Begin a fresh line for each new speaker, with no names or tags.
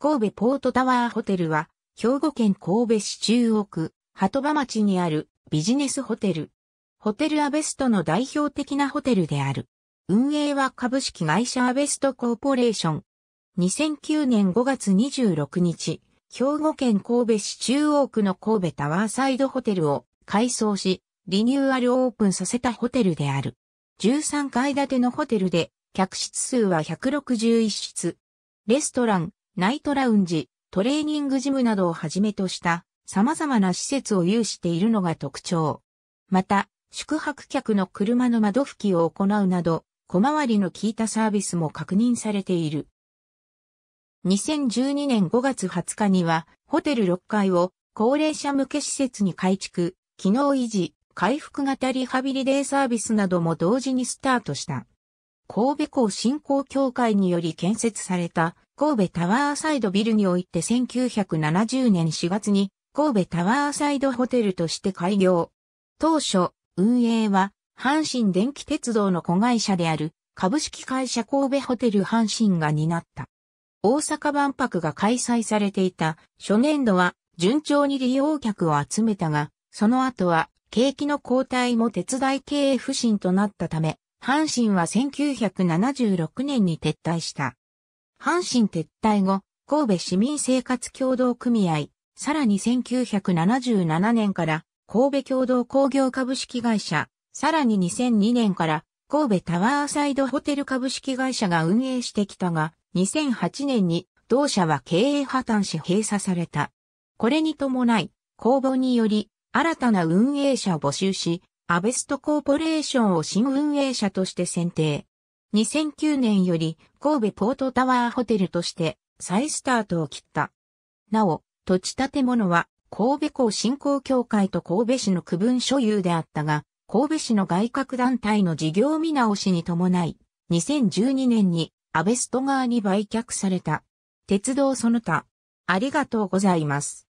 神戸ポートタワーホテルは、兵庫県神戸市中央区、鳩場町にあるビジネスホテル。ホテルアベストの代表的なホテルである。運営は株式会社アベストコーポレーション。2009年5月26日、兵庫県神戸市中央区の神戸タワーサイドホテルを改装し、リニューアルオープンさせたホテルである。13階建てのホテルで、客室数は161室。レストラン、ナイトラウンジ、トレーニングジムなどをはじめとした様々な施設を有しているのが特徴。また、宿泊客の車の窓拭きを行うなど、小回りの効いたサービスも確認されている。2012年5月20日には、ホテル6階を高齢者向け施設に改築、機能維持、回復型リハビリデーサービスなども同時にスタートした。神戸港振興協会により建設された神戸タワーサイドビルにおいて1970年4月に神戸タワーサイドホテルとして開業。当初、運営は阪神電気鉄道の子会社である株式会社神戸ホテル阪神が担った。大阪万博が開催されていた初年度は順調に利用客を集めたが、その後は景気の後退も手伝い経営不振となったため、阪神は1976年に撤退した。阪神撤退後、神戸市民生活協同組合、さらに1977年から神戸共同工業株式会社、さらに2002年から神戸タワーサイドホテル株式会社が運営してきたが、2008年に同社は経営破綻し閉鎖された。これに伴い、公募により新たな運営者を募集し、アベストコーポレーションを新運営者として選定。2009年より神戸ポートタワーホテルとして再スタートを切った。なお、土地建物は神戸港振興協会と神戸市の区分所有であったが、神戸市の外郭団体の事業見直しに伴い、2012年にアベスト側に売却された。鉄道その他、ありがとうございます。